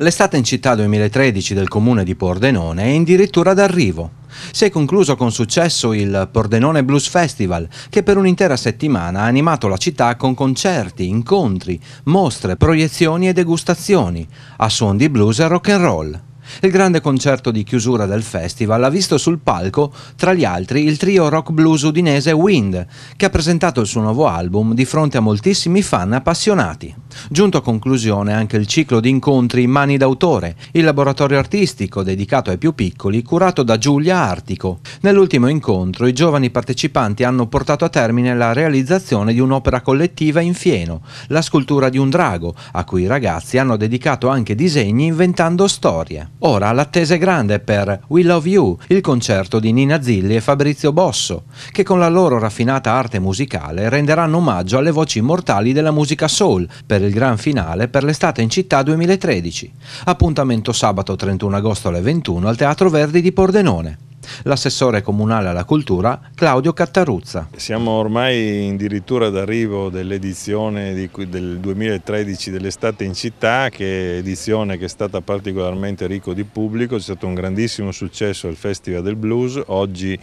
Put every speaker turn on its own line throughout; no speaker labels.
L'estate in città 2013 del comune di Pordenone è addirittura d'arrivo. Si è concluso con successo il Pordenone Blues Festival, che per un'intera settimana ha animato la città con concerti, incontri, mostre, proiezioni e degustazioni, a suon di blues e rock and roll. Il grande concerto di chiusura del festival ha visto sul palco, tra gli altri, il trio rock blues udinese Wind, che ha presentato il suo nuovo album di fronte a moltissimi fan appassionati. Giunto a conclusione anche il ciclo di incontri Mani d'autore, il laboratorio artistico dedicato ai più piccoli curato da Giulia Artico. Nell'ultimo incontro i giovani partecipanti hanno portato a termine la realizzazione di un'opera collettiva in fieno, la scultura di un drago, a cui i ragazzi hanno dedicato anche disegni inventando storie. Ora l'attesa è grande per We Love You, il concerto di Nina Zilli e Fabrizio Bosso, che con la loro raffinata arte musicale renderanno omaggio alle voci immortali della musica soul per del gran finale per l'estate in città 2013. Appuntamento sabato 31 agosto alle 21 al Teatro Verdi di Pordenone l'assessore comunale alla cultura Claudio Cattaruzza.
Siamo ormai addirittura d'arrivo dell'edizione del 2013 dell'estate in città, che è edizione che è stata particolarmente ricca di pubblico, c'è stato un grandissimo successo al Festival del Blues, oggi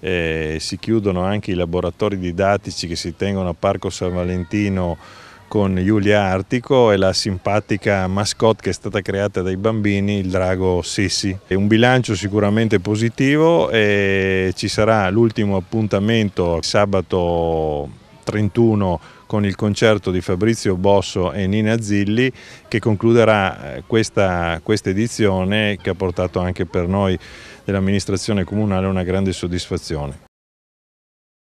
eh, si chiudono anche i laboratori didattici che si tengono a Parco San Valentino con Giulia Artico e la simpatica mascotte che è stata creata dai bambini, il drago Sissi. È un bilancio sicuramente positivo e ci sarà l'ultimo appuntamento sabato 31 con il concerto di Fabrizio Bosso e Nina Zilli che concluderà eh, questa, questa edizione che ha portato anche per noi dell'amministrazione comunale una grande soddisfazione.